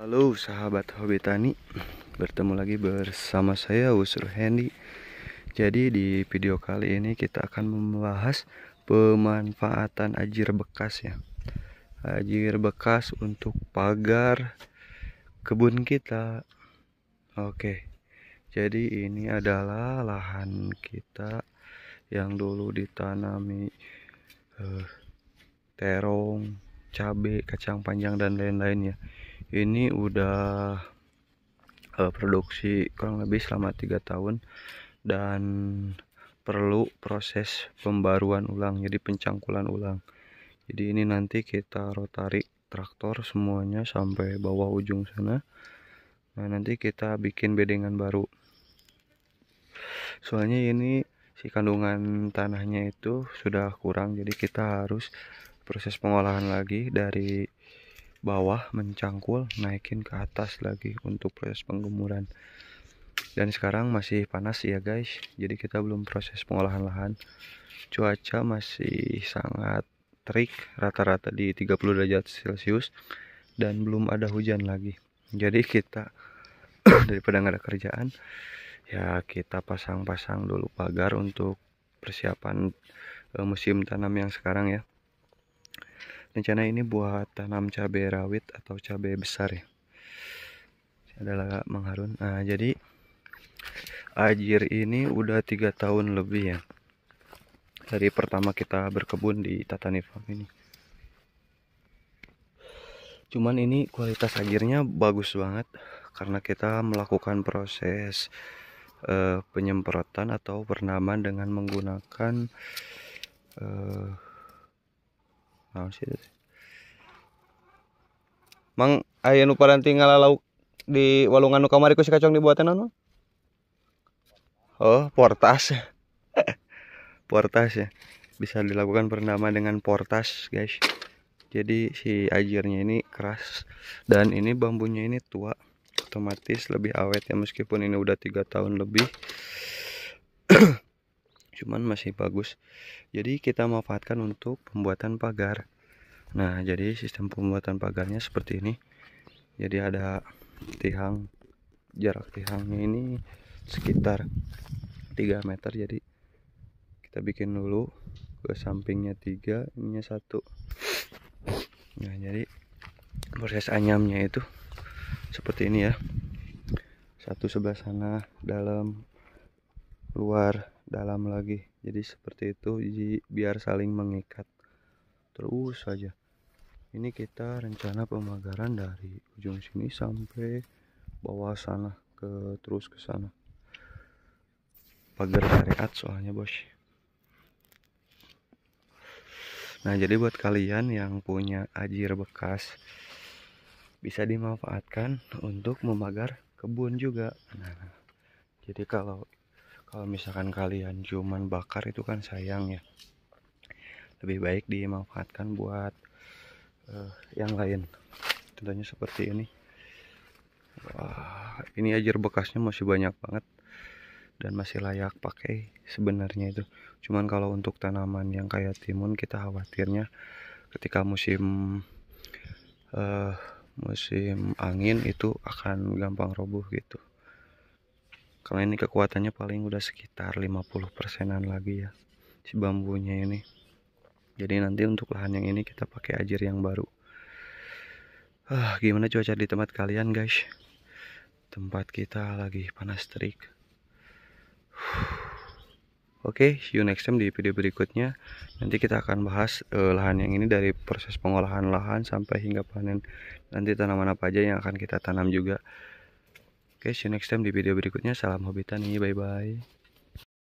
Halo sahabat Hobitani, bertemu lagi bersama saya Usur Hendy. Jadi di video kali ini kita akan membahas pemanfaatan ajir bekas ya. Ajir bekas untuk pagar kebun kita. Oke. Jadi ini adalah lahan kita yang dulu ditanami eh, terong, cabai, kacang panjang dan lain-lain ya ini udah eh, produksi kurang lebih selama tiga tahun dan perlu proses pembaruan ulang jadi pencangkulan ulang jadi ini nanti kita rotari traktor semuanya sampai bawah ujung sana nah nanti kita bikin bedengan baru soalnya ini si kandungan tanahnya itu sudah kurang jadi kita harus proses pengolahan lagi dari bawah mencangkul naikin ke atas lagi untuk proses penggemuran dan sekarang masih panas ya guys jadi kita belum proses pengolahan lahan cuaca masih sangat terik rata-rata di 30 derajat celcius dan belum ada hujan lagi jadi kita daripada nggak ada kerjaan ya kita pasang-pasang dulu pagar untuk persiapan eh, musim tanam yang sekarang ya rencana ini buat tanam cabai rawit atau cabai besar ya adalah mengharun nah jadi ajir ini udah tiga tahun lebih ya dari pertama kita berkebun di Tatani Farm ini cuman ini kualitas ajirnya bagus banget karena kita melakukan proses uh, penyemprotan atau pernaman dengan menggunakan uh, naon ah, sih mang aya nu paranti ngalalauk di walungan nu kamari ku si kacang dibuatan nono. oh portas portas ya bisa dilakukan bernama dengan portas guys jadi si ajarnya ini keras dan ini bambunya ini tua otomatis lebih awet ya meskipun ini udah tiga tahun lebih cuman masih bagus jadi kita manfaatkan untuk pembuatan pagar nah jadi sistem pembuatan pagarnya seperti ini jadi ada tiang jarak tiangnya ini sekitar 3 meter jadi kita bikin dulu ke sampingnya tiga ini satu nah jadi proses anyamnya itu seperti ini ya satu sebelah sana dalam luar dalam lagi jadi seperti itu jadi biar saling mengikat terus saja ini kita rencana pemagaran dari ujung sini sampai bawah sana ke terus ke sana pagar syariat soalnya bos nah jadi buat kalian yang punya ajir bekas bisa dimanfaatkan untuk memagar kebun juga nah, jadi kalau kalau misalkan kalian cuman bakar itu kan sayang ya lebih baik dimanfaatkan buat uh, yang lain tentunya seperti ini Wah, ini ajar bekasnya masih banyak banget dan masih layak pakai sebenarnya itu cuman kalau untuk tanaman yang kayak timun kita khawatirnya ketika musim uh, musim angin itu akan gampang roboh gitu kalau ini kekuatannya paling udah sekitar 50 persenan lagi ya si bambunya ini jadi nanti untuk lahan yang ini kita pakai ajir yang baru ah, gimana cuaca di tempat kalian guys tempat kita lagi panas terik oke okay, see you next time di video berikutnya nanti kita akan bahas uh, lahan yang ini dari proses pengolahan lahan sampai hingga panen nanti tanaman apa aja yang akan kita tanam juga Oke, see you next time di video berikutnya. Salam hobi tani, bye-bye.